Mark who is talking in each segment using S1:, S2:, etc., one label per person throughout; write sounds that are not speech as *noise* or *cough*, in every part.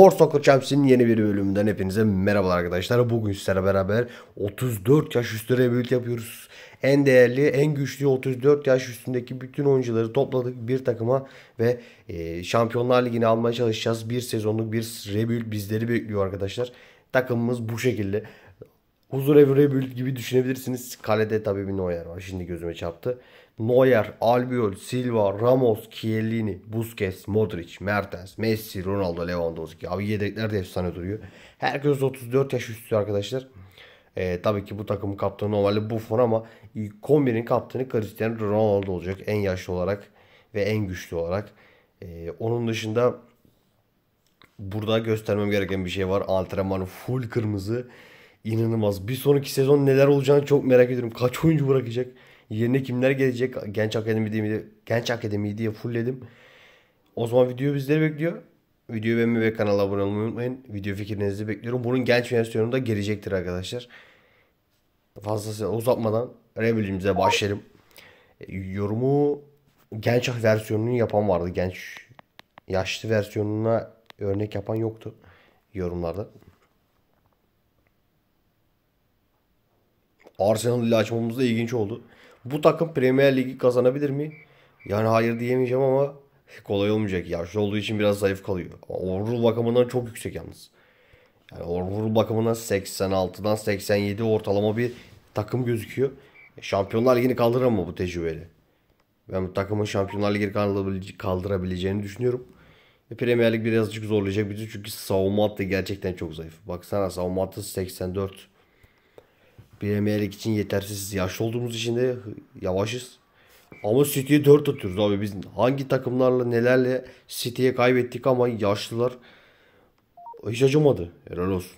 S1: Soccer Koçemsi'nin yeni bir bölümünden hepinize merhabalar arkadaşlar. Bugün sizlerle beraber 34 yaş üstü build yapıyoruz. En değerli, en güçlü 34 yaş üstündeki bütün oyuncuları topladık bir takıma ve e, Şampiyonlar Ligi'ni almaya çalışacağız. Bir sezonluk bir rebuild bizleri bekliyor arkadaşlar. Takımımız bu şekilde. Huzur evi rebuild gibi düşünebilirsiniz. Kalede tabii bir Neuer var. Şimdi gözüme çarptı. Neuer, Albiol, Silva, Ramos, Chiellini, Busquets, Modric, Mertens, Messi, Ronaldo, Lewandowski. Abi yedekler de efsane duruyor. Herkes 34 yaş üstü arkadaşlar. E, tabii ki bu takımın kaptanı normalde Buffon ama kombinin kaptanı Cristiano Ronaldo olacak. En yaşlı olarak ve en güçlü olarak. E, onun dışında burada göstermem gereken bir şey var. Antrenmanı full kırmızı. İnanılmaz. Bir sonraki sezon neler olacağını çok merak ediyorum. Kaç oyuncu bırakacak? Yerine kimler gelecek? Genç Akademi diye, Genç Akademi diye fullledim. O zaman video bizleri bekliyor. Videoyu beğenmeyi ve kanala abone olmayı unutmayın. Video fikirlerinizi bekliyorum. Bunun genç versiyonu da gelecektir arkadaşlar. Fazlasıyla uzatmadan Rebel'imize başlayalım. E, yorumu genç versiyonunu yapan vardı. Genç yaşlı versiyonuna örnek yapan yoktu yorumlarda. Arsenal ile açmamız da ilginç oldu. Bu takım Premier Ligi kazanabilir mi? Yani hayır diyemeyeceğim ama kolay olmayacak. Yaşlı olduğu için biraz zayıf kalıyor. Ama overall bakımından çok yüksek yalnız. Yani overall bakımından 86'dan 87 ortalama bir takım gözüküyor. E, Şampiyonlar Ligi'ni kaldırır mı bu tecrübeli? Ben bu takımın Şampiyonlar Ligi'ni kaldırabileceğini düşünüyorum. E, Premier Lig birazcık zorlayacak bizi çünkü savunma hattı gerçekten çok zayıf. Baksana savunma hattı 84. Premier Lig için yetersiz. Yaşlı olduğumuz için de yavaşız. Ama City'ye 4 atıyoruz abi biz hangi takımlarla nelerle City'ye kaybettik ama yaşlılar hiç acımadı. Helal olsun.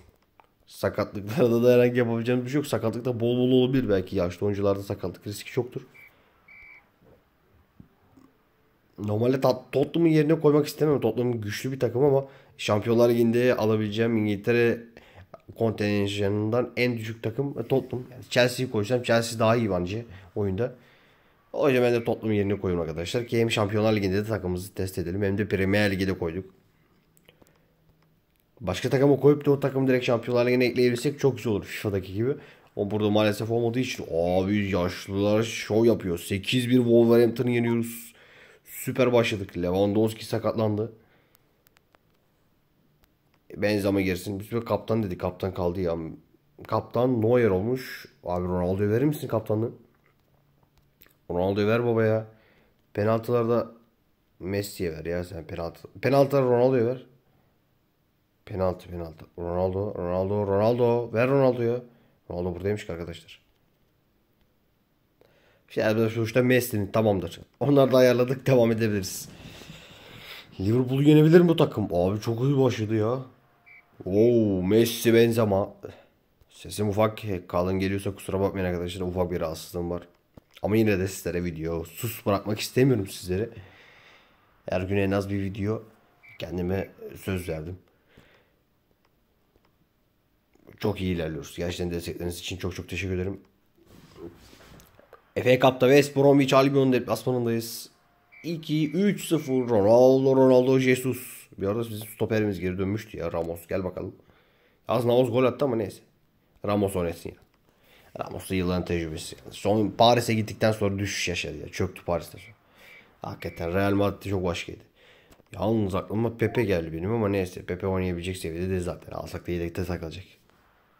S1: Sakatlıklarda da herhangi yapabileceğimiz bir şey yok. Sakatlıkta bol bol olabilir belki yaşlı oyuncularda sakatlık riski çoktur. Normalde Tottenham'ın yerine koymak istemem. Tottenham güçlü bir takım ama Şampiyonlar Ligi'nde alabileceğim İngiltere kontenjanından en düşük takım e, Tottenham. Yani Chelsea'yi koysam Chelsea daha iyi bence oyunda. O yüzden ben de Tottenham yerine koyuyorum arkadaşlar. Ki hem Şampiyonlar Ligi'nde de takımımızı test edelim hem de Premier Ligi'de koyduk. Başka takımı koyup da o takımı direkt Şampiyonlar Ligi'ne ekleyebilirsek çok güzel olur FIFA'daki gibi. O burada maalesef olmadığı için abi yaşlılar şov yapıyor. 8-1 Wolverhampton yeniyoruz. Süper başladık. Lewandowski sakatlandı. Benzema girsin. Bir süre kaptan dedi. Kaptan kaldı ya. Kaptan Neuer olmuş. Abi Ronaldo'yu verir misin kaptanlığı? Ronaldo'yu ver baba ya. Penaltılarda Messi'ye ver ya sen penaltı. Penaltıları Ronaldo'yu ver. Penaltı penaltı. Ronaldo, Ronaldo, Ronaldo. Ver Ronaldo'yu. Ronaldo buradaymış ki arkadaşlar. Şey, sonuçta Messi'nin tamamdır. Onları da ayarladık devam edebiliriz. Liverpool'u yenebilir mi bu takım? Abi çok iyi başladı ya. Oo, Messi Benzema. Sesim ufak kalın geliyorsa kusura bakmayın arkadaşlar ufak bir rahatsızlığım var. Ama yine de sizlere video sus bırakmak istemiyorum sizlere. Her gün en az bir video kendime söz verdim. Çok iyi ilerliyoruz. Gerçekten destekleriniz için çok çok teşekkür ederim. FA Cup'ta West Bromwich Albion deplasmanındayız. 2-3-0 Ronaldo Ronaldo Jesus. Bir arada bizim stoperimiz geri dönmüştü ya Ramos. Gel bakalım. Az Navas gol attı ama neyse. Ramos oynasın ya. Ramos da yılların tecrübesi. Son Paris'e gittikten sonra düşüş yaşadı ya. Çöktü Paris'te. Hakikaten Real Madrid çok başkaydı. Yalnız aklıma Pepe geldi benim ama neyse. Pepe oynayabilecek seviyede de zaten. Alsak da yedekte takılacak.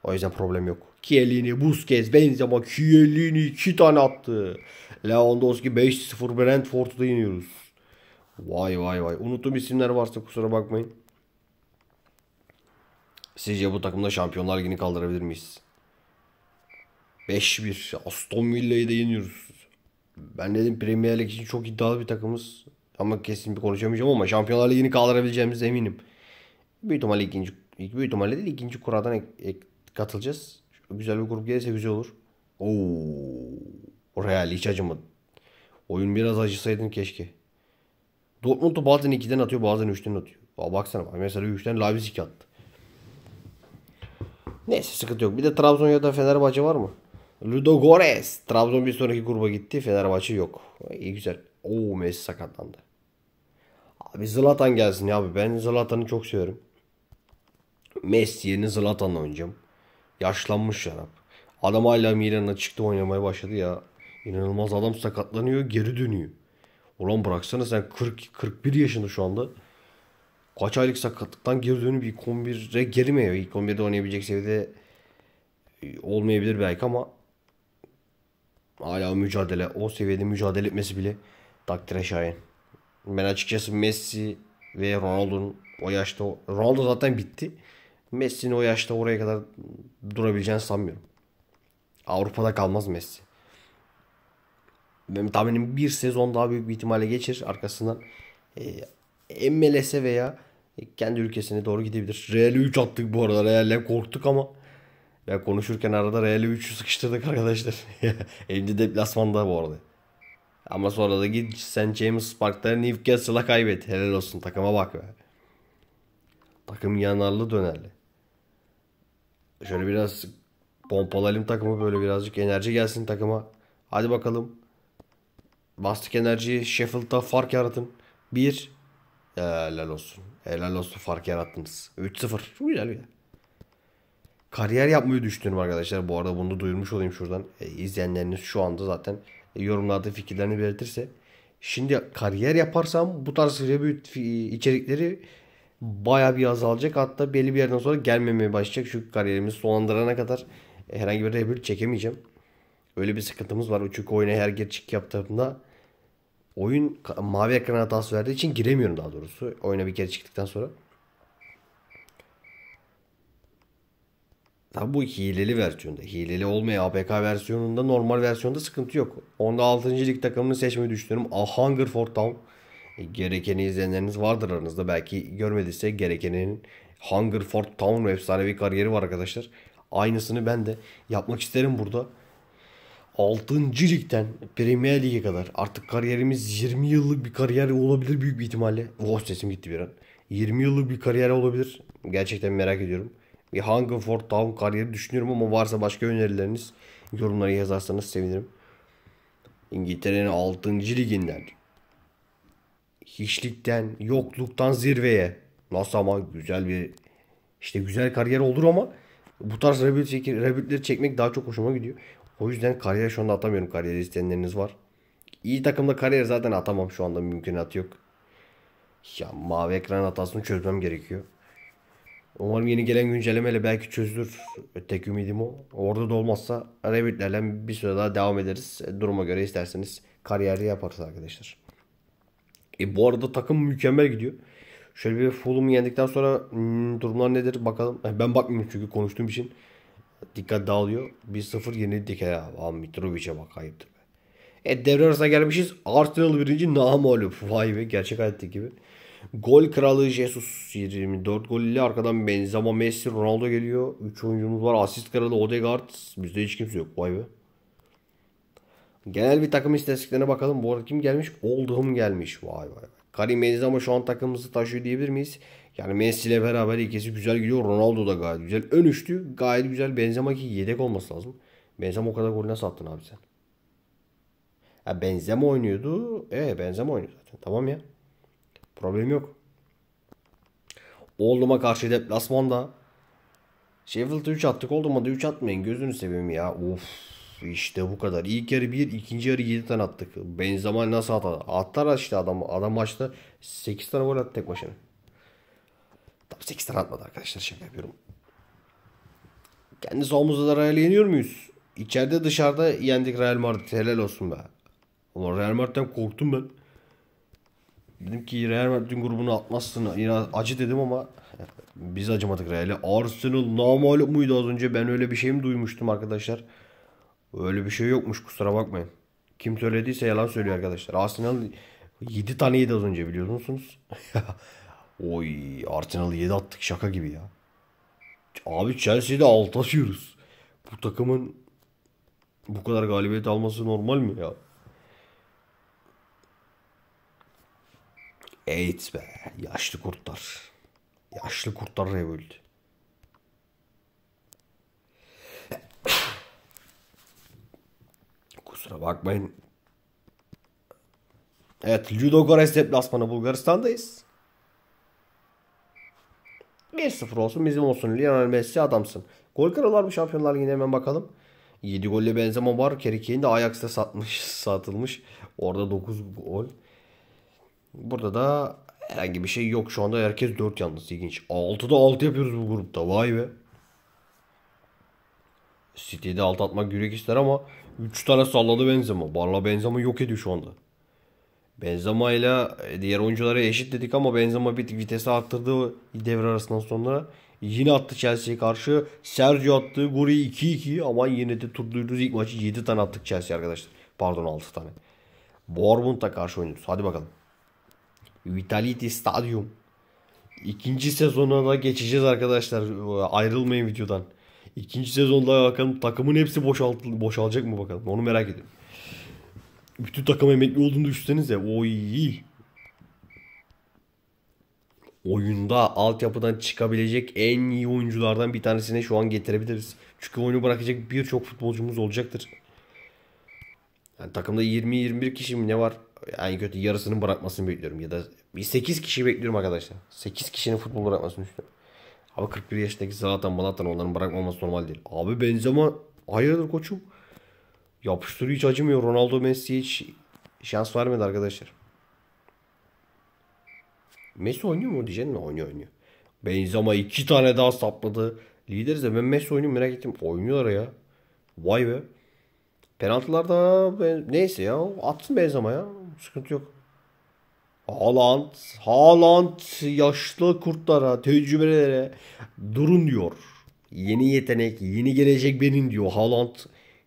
S1: O yüzden problem yok. Kielini, Busquets, Benzema, Kielini iki tane attı. Lewandowski 5-0 Brentford'da yeniyoruz. Vay vay vay. Unuttuğum isimler varsa kusura bakmayın. Sizce bu takımda Şampiyonlar Ligi'ni kaldırabilir miyiz? 5-1. Aston Villa'yı da yeniyoruz. Ben dedim Premier Lig için çok iddialı bir takımız. Ama kesin bir konuşamayacağım ama Şampiyonlar Ligi'ni kaldırabileceğimize eminim. Büyük ihtimalle ikinci, büyük ihtimalle değil ikinci kuradan ek, ek, katılacağız. güzel bir grup gelirse güzel olur. Oo, Real hiç acımadı. Oyun biraz acısaydın keşke. Dortmund'u bazen 2'den atıyor bazen 3'ten atıyor. Aa, baksana bak. mesela 3'ten Leipzig attı. Neyse sıkıntı yok. Bir de Trabzon ya da Fenerbahçe var mı? Ludo Gores. Trabzon bir sonraki gruba gitti. Fenerbahçe yok. İyi güzel. Oo Messi sakatlandı. Abi Zlatan gelsin ya abi. Ben Zlatan'ı çok seviyorum. Messi yerine Zlatan'la oynayacağım. Yaşlanmış yarab. Adam hala Milan'a çıktı oynamaya başladı ya. İnanılmaz adam sakatlanıyor geri dönüyor. Ulan bıraksana sen 40 41 yaşında şu anda. Kaç aylık sakatlıktan geri dönüp ilk 11'e girmiyor. İlk 11'de oynayabilecek seviyede e, olmayabilir belki ama hala mücadele, o seviyede mücadele etmesi bile takdire şayan. Ben açıkçası Messi ve Ronaldo'nun o yaşta Ronaldo zaten bitti. Messi'nin o yaşta oraya kadar durabileceğini sanmıyorum. Avrupa'da kalmaz Messi benim tahminim bir sezon daha büyük bir ihtimalle geçir. Arkasından e, ee, MLS'e veya kendi ülkesine doğru gidebilir. Real'e 3 attık bu arada. Real'e korktuk ama ya konuşurken arada Real'e 3'ü sıkıştırdık arkadaşlar. *laughs* Evde deplasmanda bu arada. Ama sonra da git St. James Park'ta Newcastle'a kaybet. Helal olsun takıma bak be. Takım yanarlı dönerli. Şöyle biraz pompalayalım takımı böyle birazcık enerji gelsin takıma. Hadi bakalım. Bastık Enerji Sheffield'da fark yaratın. 1. Helal olsun. Helal olsun fark yarattınız. 3-0. Çok güzel bir Kariyer yapmayı düşünüyorum arkadaşlar. Bu arada bunu duyurmuş olayım şuradan. E, izleyenleriniz şu anda zaten e, yorumlarda fikirlerini belirtirse. Şimdi kariyer yaparsam bu tarz büyük içerikleri baya bir azalacak. Hatta belli bir yerden sonra gelmemeye başlayacak. Çünkü kariyerimizi sonlandırana kadar herhangi bir rebuild çekemeyeceğim. Öyle bir sıkıntımız var. Çünkü oyuna her geri çık yaptığımda oyun mavi ekran hatası verdiği için giremiyorum daha doğrusu. Oyuna bir kere çıktıktan sonra. Tabi bu hileli versiyonda. Hileli olmayan APK versiyonunda normal versiyonda sıkıntı yok. Onda 6. lig takımını seçmeyi düşünüyorum. A Hunger for Town. E, gerekeni izleyenleriniz vardır aranızda. Belki görmediyse gerekenin Hunger for Town efsanevi kariyeri var arkadaşlar. Aynısını ben de yapmak isterim burada. 6. ligden Premier Lig'e kadar artık kariyerimiz 20 yıllık bir kariyer olabilir büyük bir ihtimalle. Oh sesim gitti bir an. 20 yıllık bir kariyer olabilir. Gerçekten merak ediyorum. Bir Hungerford Town kariyeri düşünüyorum ama varsa başka önerileriniz yorumlara yazarsanız sevinirim. İngiltere'nin 6. liginden hiçlikten, yokluktan zirveye nasıl ama güzel bir işte güzel kariyer olur ama bu tarz rabbitleri çekmek daha çok hoşuma gidiyor. O yüzden kariyer şu anda atamıyorum. Kariyer isteyenleriniz var. İyi takımda kariyer zaten atamam. Şu anda mümkünat yok. Ya mavi ekran hatasını çözmem gerekiyor. Umarım yeni gelen güncellemeyle belki çözülür. Tek ümidim o. Orada da olmazsa Revit'lerle bir süre daha devam ederiz. Duruma göre isterseniz kariyeri yaparız arkadaşlar. E bu arada takım mükemmel gidiyor. Şöyle bir Fulham'ı yendikten sonra hmm, durumlar nedir bakalım. Ben bakmıyorum çünkü konuştuğum için. Dikkat dağılıyor. 1-0 yenildik he. Aa, Mitrovic'e bak ayıptır. Be. Evet devre arasına gelmişiz. Arsenal birinci namalup. Vay be gerçek hayattaki gibi. Gol kralı Jesus 24 gol ile arkadan Benzema, Messi, Ronaldo geliyor. 3 oyuncumuz var. Asist kralı Odegaard. Bizde hiç kimse yok. Vay be. Genel bir takım istatistiklerine bakalım. Bu arada kim gelmiş? Oldham gelmiş. Vay vay. Karim Benzema şu an takımımızı taşıyor diyebilir miyiz? Yani Messi ile beraber ikisi güzel gidiyor. Ronaldo da gayet güzel. Ön üçlü gayet güzel. Benzema ki yedek olması lazım. Benzema o kadar golü nasıl attın abi sen? Ha Benzema oynuyordu. E ee, Benzema oynuyor zaten. Tamam ya. Problem yok. Olduma karşı deplasmanda Sheffield'a 3 attık. Olduma da 3 atmayın. Gözünü seveyim ya. Of. İşte bu kadar. İlk yarı 1, ikinci yarı 7 tane attık. Benzema nasıl atar? Atlar işte adam. Adam maçta 8 tane gol attı tek başına. Tabii 8 tane atmadı arkadaşlar. Şaka yapıyorum. Kendi solumuzda da Real'i yeniyor muyuz? İçeride dışarıda yendik Real Madrid. Helal olsun be. Ama Real Madrid'den korktum ben. Dedim ki Real Madrid'in grubunu atmazsın. Yine acı dedim ama biz acımadık Real'e. Arsenal namalup muydu az önce? Ben öyle bir şey mi duymuştum arkadaşlar? Öyle bir şey yokmuş kusura bakmayın. Kim söylediyse yalan söylüyor arkadaşlar. Arsenal 7 tane yedi az önce biliyor musunuz? *laughs* Oy Arsenal 7 attık şaka gibi ya. Abi Chelsea'de 6 atıyoruz. Bu takımın bu kadar galibiyet alması normal mi ya? Eğit be. Yaşlı kurtlar. Yaşlı kurtlar revolt. bakmayın. Evet Ludogorets deplasmanı Bulgaristan'dayız. 1-0 olsun bizim olsun. Lionel Messi adamsın. Gol kralı şampiyonlar yine hemen bakalım. 7 golle Benzema var. Harry de Ajax'ta satmış, *laughs* satılmış. Orada 9 gol. Burada da herhangi bir şey yok. Şu anda herkes 4 yalnız. ilginç. 6'da 6 yapıyoruz bu grupta. Vay be. City'de 6 atmak yürek ister ama 3 tane salladı Benzema. Barla Benzema yok ediyor şu anda. Benzema ile e, diğer oyunculara eşit dedik ama Benzema bir vitesi arttırdı devre arasından sonra. Yine attı Chelsea'ye karşı. Sergio attı. Golü 2-2 ama yine de tuttuğumuz ilk maçı 7 tane attık Chelsea arkadaşlar. Pardon 6 tane. Bournemouth'a karşı oynuyoruz. Hadi bakalım. Vitality Stadium. İkinci sezonuna da geçeceğiz arkadaşlar. E, ayrılmayın videodan. İkinci sezonda bakalım takımın hepsi boşaltı, boşalacak mı bakalım. Onu merak ediyorum. Bütün takım emekli olduğunu de, Oy. Oyunda altyapıdan çıkabilecek en iyi oyunculardan bir tanesine şu an getirebiliriz. Çünkü oyunu bırakacak birçok futbolcumuz olacaktır. Yani takımda 20-21 kişi mi ne var? Yani kötü yarısının bırakmasını bekliyorum. Ya da 8 kişi bekliyorum arkadaşlar. 8 kişinin futbol bırakmasını düşünüyorum. Abi 41 yaşındaki zaten Malatan onların bırakmaması normal değil. Abi Benzema hayırdır koçum? Yapıştırı hiç acımıyor. Ronaldo Messi hiç şans vermedi arkadaşlar. Messi oynuyor mu diyeceğim mi? Oynuyor oynuyor. Benzema iki tane daha sapladı. Lideriz de ben Messi oynuyor merak ettim. Oynuyorlar ya. Vay be. Penaltılarda ben, neyse ya. Atsın Benzema ya. Sıkıntı yok. Haaland, Haaland yaşlı kurtlara, tecrübelere durun diyor. Yeni yetenek, yeni gelecek benim diyor. Haaland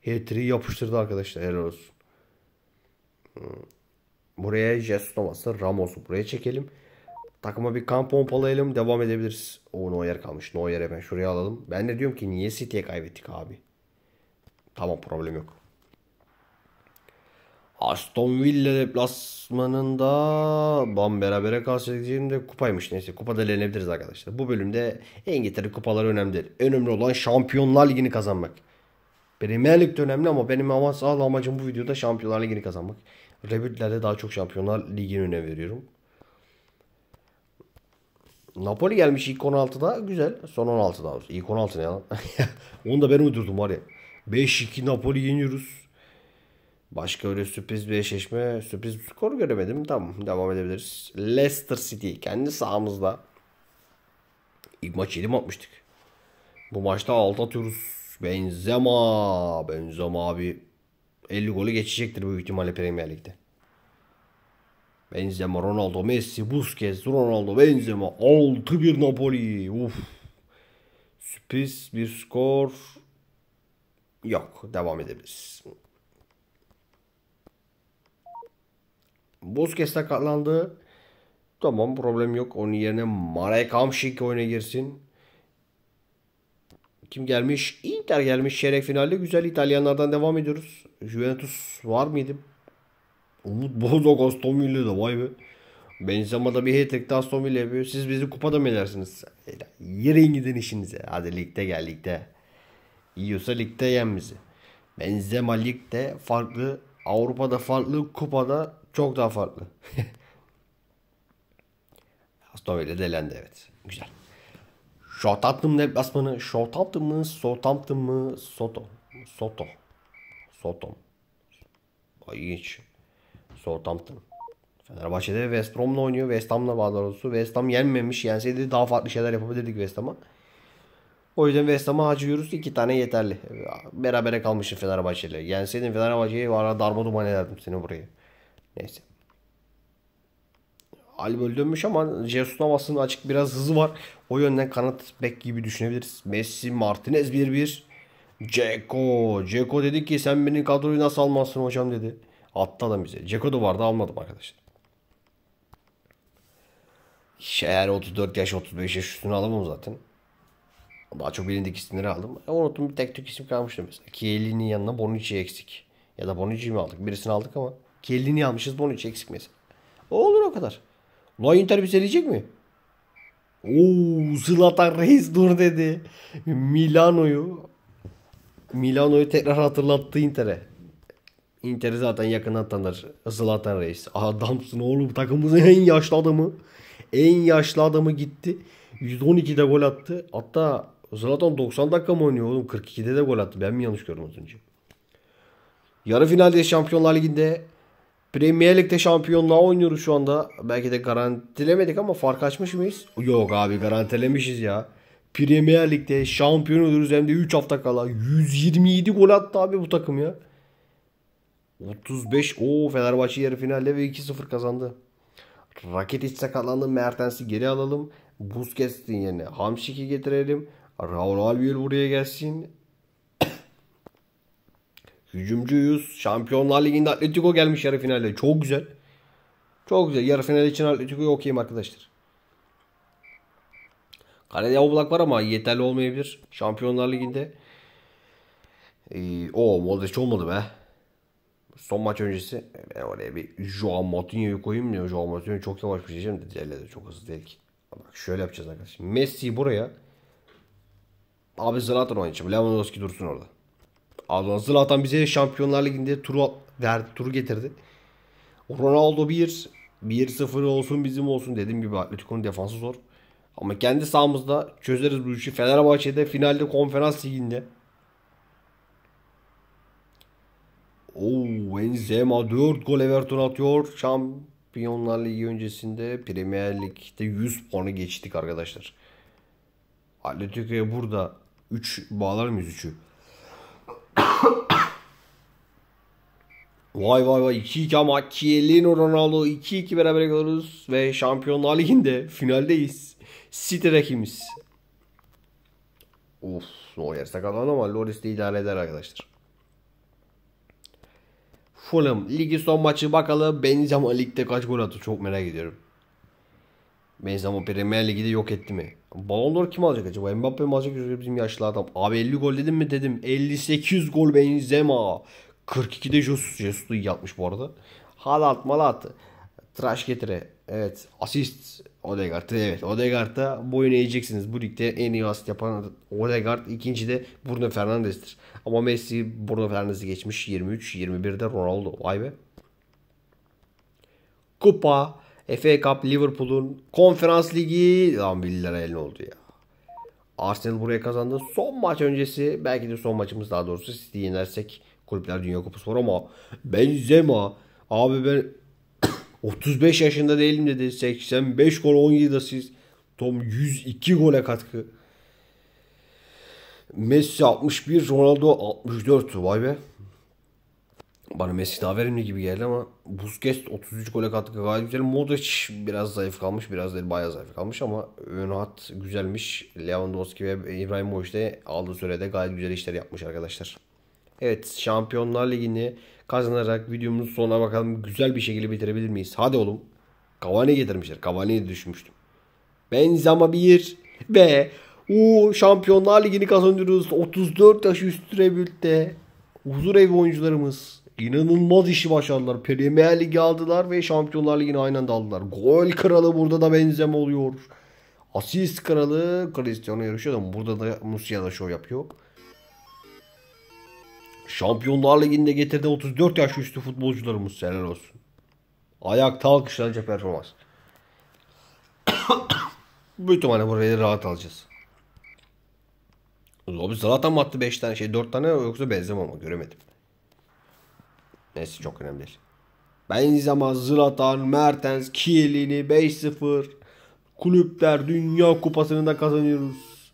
S1: Hatri yapıştırdı arkadaşlar. Helal olsun. Hmm. Buraya Jesus Thomas'ı, Ramos'u buraya çekelim. Takıma bir kan pompalayalım. Devam edebiliriz. O Neuer kalmış. Neuer'e ben şuraya alalım. Ben de diyorum ki niye City'ye kaybettik abi? Tamam problem yok. Aston Villa deplasmanında ben berabere kalsaydığım da kupaymış. Neyse kupada elenebiliriz arkadaşlar. Bu bölümde İngiltere kupaları önemlidir. değil. Önemli olan Şampiyonlar Ligi'ni kazanmak. Premier Lig de önemli ama benim ama sağlı amacım bu videoda Şampiyonlar Ligi'ni kazanmak. Rebutlerde daha çok Şampiyonlar ligini önem veriyorum. Napoli gelmiş ilk 16'da. Güzel. Son 16'da. İlk 16 ne lan? *laughs* Onu da ben uydurdum var ya. 5-2 Napoli yeniyoruz. Başka öyle sürpriz bir eşleşme, sürpriz bir skor göremedim. Tamam devam edebiliriz. Leicester City kendi sahamızda. ilk maçı 7 atmıştık. Bu maçta atıyoruz Benzema. Benzema abi 50 golü geçecektir bu ihtimalle Premier Lig'de. Benzema, Ronaldo, Messi, Busquets, Ronaldo, Benzema. 6-1 Napoli. Uf. Sürpriz bir skor yok. Devam edebiliriz. Buz Busquets sakatlandı. Tamam problem yok. Onun yerine Marek Hamşik oyuna girsin. Kim gelmiş? Inter gelmiş çeyrek finalde. Güzel İtalyanlardan devam ediyoruz. Juventus var mıydı? Umut Bozok Aston Villa'da vay be. Benzema da bir hat-trick Aston Villa yapıyor. Siz bizi kupada mı edersiniz? Yürüyün gidin işinize. Hadi ligde gel ligde. Yiyorsa ligde yen bizi. Benzema ligde farklı. Avrupa'da farklı. Kupada çok daha farklı. *laughs* Aston Villa delendi evet. Güzel. Southampton deplasmanı. Southampton mı? Southampton mı? Soto. Soto. Soto. Ay hiç. Southampton. Fenerbahçe'de West Brom'la oynuyor. West Ham'la daha doğrusu. West Ham yenmemiş. Yenseydi daha farklı şeyler yapabilirdik West Ham'a. O yüzden West Ham'a acıyoruz. İki tane yeterli. Berabere kalmışsın Fenerbahçe'yle. Yenseydin Fenerbahçe'yi valla darma duman ederdim seni buraya. Neyse. Ali dönmüş ama Jesus Navas'ın açık biraz hızı var. O yönden kanat bek gibi düşünebiliriz. Messi, Martinez 1-1. Ceko. Ceko dedi ki sen benim kadroyu nasıl almazsın hocam dedi. Attı adam bize. Ceko da vardı almadım arkadaşlar. Eğer 34 yaş 35 yaş üstüne alamam zaten. Daha çok elindeki isimleri aldım. E, unuttum bir tek tük isim kalmıştı mesela. Kielini'nin yanına Bonucci eksik. Ya da Bonucci mi aldık? Birisini aldık ama Kellini almışız bunu 13 eksik mesela. olur o kadar. Ulan Inter bizi eleyecek mi? Oo Zlatan Reis dur dedi. Milano'yu Milano'yu tekrar hatırlattı Inter'e. Inter zaten yakından tanır. Zlatan Reis. Adamsın oğlum takımımızın en yaşlı adamı. En yaşlı adamı gitti. 112'de gol attı. Hatta Zlatan 90 dakika mı oynuyor oğlum? 42'de de gol attı. Ben mi yanlış gördüm az önce? Yarı finalde Şampiyonlar Ligi'nde Premier Lig'de şampiyonluğa oynuyoruz şu anda. Belki de garantilemedik ama fark açmış mıyız? Yok abi garantilemişiz ya. Premier Lig'de şampiyon oluruz hem de 3 hafta kala. 127 gol attı abi bu takım ya. 35 o Fenerbahçe yarı finalde ve 2-0 kazandı. Raket iç sakatlandı. Mertens'i geri alalım. Busquets'in yerine Hamşik'i getirelim. Raul Albiol buraya gelsin. Hücumcuyuz. Şampiyonlar Ligi'nde Atletico gelmiş yarı finalde. Çok güzel. Çok güzel. Yarı final için Atletico'yu okuyayım arkadaşlar. Kalede Oblak var ama yeterli olmayabilir. Şampiyonlar Ligi'nde. Ee, o Modric olmadı be. Son maç öncesi ben oraya bir Joao Moutinho'yu koyayım diyor. Joao Moutinho çok yavaş bir şey şimdi. Dele çok hızlı değil ki. Bak şöyle yapacağız arkadaşlar. Messi buraya. Abi Zlatan oynayacağım. Lewandowski dursun orada. Adnan Zlatan bize Şampiyonlar Ligi'nde turu verdi, turu getirdi. Ronaldo 1 1-0 olsun bizim olsun dediğim gibi Atletico'nun defansı zor. Ama kendi sahamızda çözeriz bu işi. Fenerbahçe'de finalde konferans liginde. Oo, Benzema 4 gol Everton atıyor. Şampiyonlar Ligi öncesinde Premier Lig'de 100 puanı geçtik arkadaşlar. Atletico'ya burada 3 bağlar mıyız 3'ü? vay vay vay 2-2 ama Kielino Ronaldo 2-2 beraber kalıyoruz ve Şampiyonlar Ligi'nde finaldeyiz. City rakibimiz. Of Neuer sakalan ama Loris de idare eder arkadaşlar. Fulham ligi son maçı bakalım. Benzema ligde kaç gol attı çok merak ediyorum. Benzema o Premier Ligi'de yok etti mi? Ballon d'Or kim alacak acaba? Mbappe mi alacak yoksa bizim yaşlı adam? Abi 50 gol dedim mi dedim. 58 gol Benzema. 42'de Jesus. Jesus da iyi yapmış bu arada. Halat atmalı attı. Trash getire. Evet. Asist Odegaard. Evet. Odegaard'a boyun eğeceksiniz. Bu ligde en iyi asist yapan Odegaard. İkinci de Bruno Fernandes'tir. Ama Messi Bruno Fernandes'i geçmiş. 23-21'de Ronaldo. Vay be. Kupa. FA Cup Liverpool'un Konferans Ligi lan billahi eline oldu ya. Arsenal buraya kazandı. Son maç öncesi belki de son maçımız daha doğrusu City'yi yenersek Kulüpler Dünya Kupası var ama Benzema abi ben 35 *coughs* yaşında değilim dedi. 85 gol 17 asist. Tom 102 gole katkı. Messi 61, Ronaldo 64. Vay be. Bana Messi daha verimli gibi geldi ama Busquets 33 gole katkı gayet güzel. Modric biraz zayıf kalmış. Biraz değil bayağı zayıf kalmış ama ön hat güzelmiş. Lewandowski ve İbrahimovic de aldığı sürede gayet güzel işler yapmış arkadaşlar. Evet Şampiyonlar Ligi'ni kazanarak videomuzun sonuna bakalım. Güzel bir şekilde bitirebilir miyiz? Hadi oğlum. Cavani getirmişler. Cavani'ye düşmüştüm. Benzema 1 ve o Şampiyonlar Ligi'ni kazanıyoruz. 34 yaş üstü Rebült'te. Huzur evi oyuncularımız. İnanılmaz işi başardılar. Premier Lig'i aldılar ve Şampiyonlar Ligi'ni aynı anda aldılar. Gol kralı burada da benzeme oluyor. Asist kralı Cristiano yarışıyor ama burada da Musiala şov yapıyor. Şampiyonlar Ligi'nde getirdi 34 yaş üstü futbolcularımız helal olsun. Ayakta alkışlanacak performans. *coughs* Büyük ihtimalle burayı rahat alacağız. Abi Zlatan mı attı 5 tane şey 4 tane yoksa benzemem ama göremedim. Neyse çok önemli değil. Benzema, Zlatan, Mertens, Kielini 5-0. Kulüpler Dünya Kupası'nı da kazanıyoruz.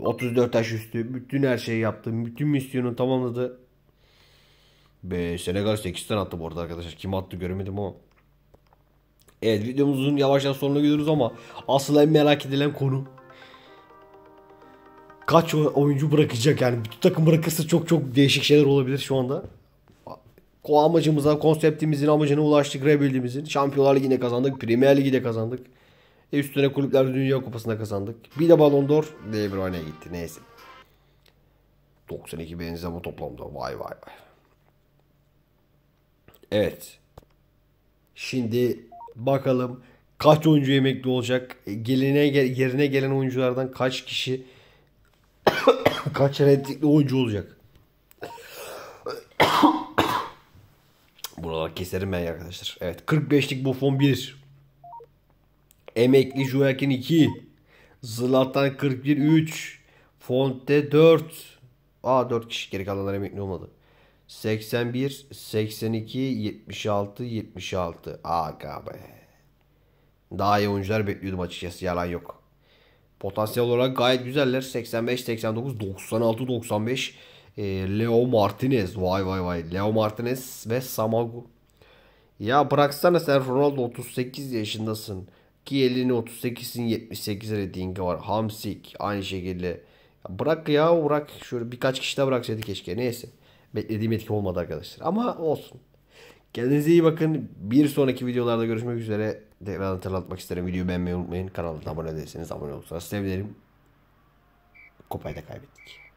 S1: 34 yaş üstü. Bütün her şeyi yaptı, Bütün misyonu tamamladı. Be, Senegal 8'ten attı bu arada arkadaşlar. Kim attı göremedim ama. Evet videomuzun yavaş yavaş sonuna gidiyoruz ama asıl en merak edilen konu kaç oyuncu bırakacak yani bütün takım bırakırsa çok çok değişik şeyler olabilir şu anda amacımıza, konseptimizin amacına ulaştık. Rebuild'imizin. Şampiyonlar Ligi'ne kazandık. Premier ligi de kazandık. E üstüne Kulüpler Dünya Kupası'nda kazandık. Bir de Ballon d'Or De Bruyne'ye gitti. Neyse. 92 benzeme toplamda. Vay vay vay. Evet. Şimdi bakalım kaç oyuncu emekli olacak? E, geline, yerine gelen oyunculardan kaç kişi *coughs* kaç redlikli oyuncu olacak? buralar keserim ben arkadaşlar. Evet 45'lik Buffon 1. Emekli Joaquin 2. Zlatan 41 3. Fonte 4. Aa 4 kişi geri kalanlar emekli olmadı. 81, 82, 76, 76. Aga be. Daha iyi oyuncular bekliyordum açıkçası yalan yok. Potansiyel olarak gayet güzeller. 85, 89, 96, 95. E, Leo Martinez. Vay vay vay. Leo Martinez ve Samagu. Ya bıraksana sen Ronaldo 38 yaşındasın. Ki elini 38'in 78 ratingi var. Hamsik aynı şekilde. Ya bırak ya bırak. Şöyle birkaç kişi de bıraksaydı keşke. Neyse. Beklediğim etki olmadı arkadaşlar. Ama olsun. Kendinize iyi bakın. Bir sonraki videolarda görüşmek üzere. Tekrar hatırlatmak isterim. Videoyu beğenmeyi unutmayın. Kanalıma abone değilseniz abone olursanız sevinirim. Kopayı da kaybettik.